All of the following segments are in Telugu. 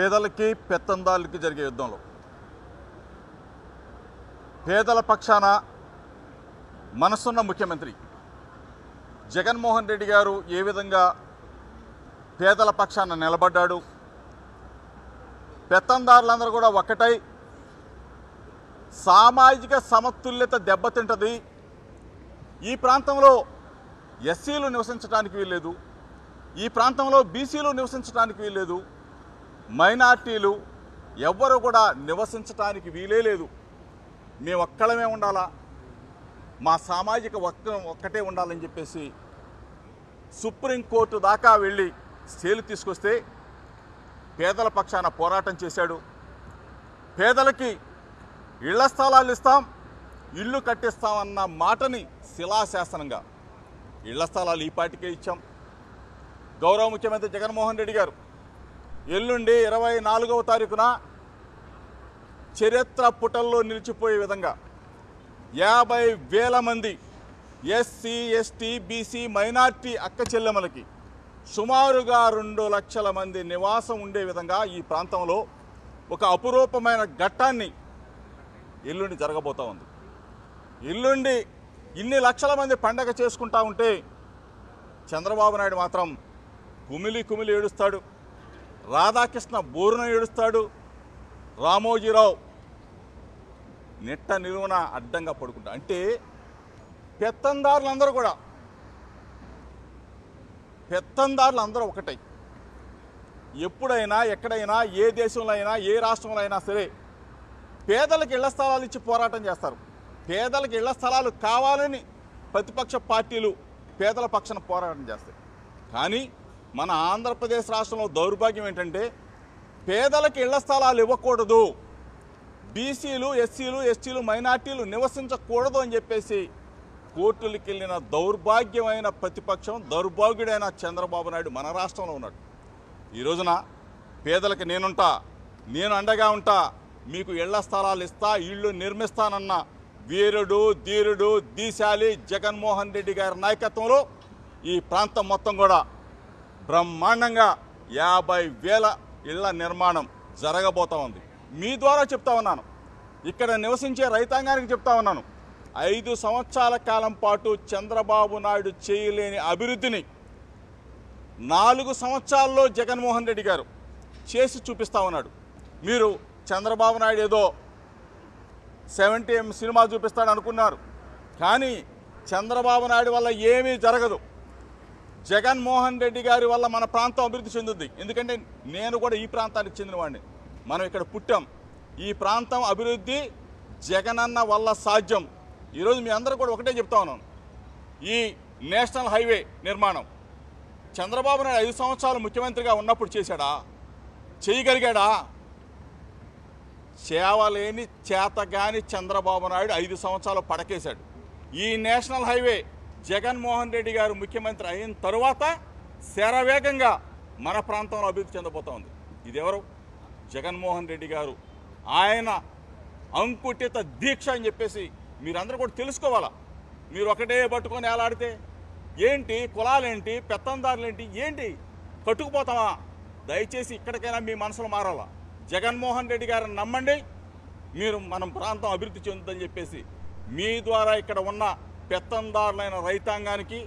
పేదలకి పెత్తందాలకి జరిగే యుద్ధంలో పేదల పక్షాన మనసున్న ముఖ్యమంత్రి జగన్మోహన్ రెడ్డి గారు ఏ విధంగా పేదల పక్షాన నిలబడ్డాడు పెత్తందారులందరూ కూడా ఒక్కటై సామాజిక సమతుల్యత దెబ్బతింటది ఈ ప్రాంతంలో ఎస్సీలు నివసించడానికి వీల్లేదు ఈ ప్రాంతంలో బీసీలు నివసించడానికి వీల్లేదు మైనార్టీలు ఎవ్వరు కూడా నివసించటానికి వీలే లేదు ఒక్కడమే ఉండాలా మా సామాజిక వర్గం ఒక్కటే ఉండాలని చెప్పేసి సుప్రీంకోర్టు దాకా వెళ్ళి స్టేలు తీసుకొస్తే పేదల పక్షాన పోరాటం చేశాడు పేదలకి ఇళ్ల స్థలాలు ఇస్తాం ఇల్లు కట్టిస్తామన్న మాటని శిలాశాసనంగా ఇళ్ల స్థలాలు ఈ పాటికే ఇచ్చాం గౌరవ ముఖ్యమంత్రి జగన్మోహన్ రెడ్డి గారు ఎల్లుండి ఇరవై నాలుగవ తారీఖున చరిత్ర పుటల్లో నిలిచిపోయే విధంగా యాభై వేల మంది ఎస్సీ ఎస్టీ బీసీ మైనార్టీ అక్క చెల్లెమలకి సుమారుగా రెండు లక్షల మంది నివాసం ఉండే విధంగా ఈ ప్రాంతంలో ఒక అపురూపమైన ఘట్టాన్ని ఎల్లుండి జరగబోతూ ఉంది ఎల్లుండి ఇన్ని లక్షల మంది పండగ చేసుకుంటా ఉంటే చంద్రబాబు నాయుడు మాత్రం కుమిలి కుమిలి ఏడుస్తాడు రాధాకృష్ణ బోరున ఏడుస్తాడు రామోజీరావు నెట్ట నిలువన అడ్డంగా పడుకుంటాడు అంటే పెత్తందారులందరూ కూడా పెత్తందారులు అందరూ ఒకటై ఎప్పుడైనా ఎక్కడైనా ఏ దేశంలో అయినా ఏ రాష్ట్రంలో అయినా సరే పేదలకు ఇళ్ల స్థలాలు ఇచ్చి పోరాటం చేస్తారు పేదలకు ఇళ్ల స్థలాలు కావాలని ప్రతిపక్ష పార్టీలు పేదల పక్షాన పోరాటం చేస్తాయి కానీ మన ఆంధ్రప్రదేశ్ రాష్ట్రంలో దౌర్భాగ్యం ఏంటంటే పేదలకు ఇళ్ల స్థలాలు ఇవ్వకూడదు బీసీలు ఎస్సీలు ఎస్టీలు మైనార్టీలు నివసించకూడదు అని చెప్పేసి కోర్టులకు వెళ్ళిన దౌర్భాగ్యమైన ప్రతిపక్షం దౌర్భాగ్యుడైన చంద్రబాబు నాయుడు మన రాష్ట్రంలో ఉన్నాడు ఈ రోజున పేదలకు నేనుంటా నేను అండగా ఉంటా మీకు ఇళ్ల స్థలాలు ఇస్తా ఇళ్ళు నిర్మిస్తానన్న వీరుడు ధీరుడు దీశాలి జగన్మోహన్ రెడ్డి గారి నాయకత్వంలో ఈ ప్రాంతం మొత్తం కూడా బ్రహ్మాండంగా యాభై వేల ఇళ్ల నిర్మాణం జరగబోతా ఉంది మీ ద్వారా చెప్తా ఉన్నాను ఇక్కడ నివసించే రైతాంగానికి చెప్తా ఉన్నాను ఐదు సంవత్సరాల కాలం పాటు చంద్రబాబు నాయుడు చేయలేని అభివృద్ధిని నాలుగు సంవత్సరాల్లో జగన్మోహన్ రెడ్డి గారు చేసి చూపిస్తా ఉన్నాడు మీరు చంద్రబాబు నాయుడు ఏదో సెవెంటీ ఎం సినిమా చూపిస్తాడు అనుకున్నారు కానీ చంద్రబాబు నాయుడు వల్ల ఏమీ జరగదు జగన్మోహన్ రెడ్డి గారి వల్ల మన ప్రాంతం అభివృద్ధి చెందుద్ది ఎందుకంటే నేను కూడా ఈ ప్రాంతానికి చెందినవాడిని మనం ఇక్కడ పుట్టాం ఈ ప్రాంతం అభివృద్ధి జగనన్న వల్ల సాధ్యం ఈరోజు మీ అందరూ కూడా ఒకటే చెప్తా ఉన్నాను ఈ నేషనల్ హైవే నిర్మాణం చంద్రబాబు నాయుడు ఐదు సంవత్సరాలు ముఖ్యమంత్రిగా ఉన్నప్పుడు చేశాడా చేయగలిగాడా లేని చేతగాని చంద్రబాబు నాయుడు ఐదు సంవత్సరాలు పడకేశాడు ఈ నేషనల్ హైవే జగన్మోహన్ రెడ్డి గారు ముఖ్యమంత్రి అయిన తరువాత శరవేగంగా మన ప్రాంతంలో అభివృద్ధి చెందబోతోంది ఇదెవరు జగన్మోహన్ రెడ్డి గారు ఆయన అంకుటిత దీక్ష అని చెప్పేసి మీరందరూ కూడా తెలుసుకోవాలా మీరు ఒకటే పట్టుకొని ఏలాడితే ఏంటి కులాలేంటి పెత్తందారులేంటి ఏంటి కట్టుకుపోతామా దయచేసి ఇక్కడికైనా మీ మనసులో మారాలా జగన్మోహన్ రెడ్డి గారిని నమ్మండి మీరు మనం ప్రాంతం అభివృద్ధి చెందుతుందని చెప్పేసి మీ ద్వారా ఇక్కడ ఉన్న పెత్తందారులైన రైతాంగానికి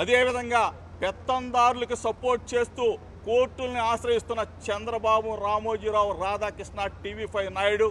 అదేవిధంగా పెత్తందారులకు సపోర్ట్ చేస్తూ కోర్టుల్ని ఆశ్రయిస్తున్న చంద్రబాబు రామోజీరావు రాధాకృష్ణ టీవీ ఫైవ్ నాయుడు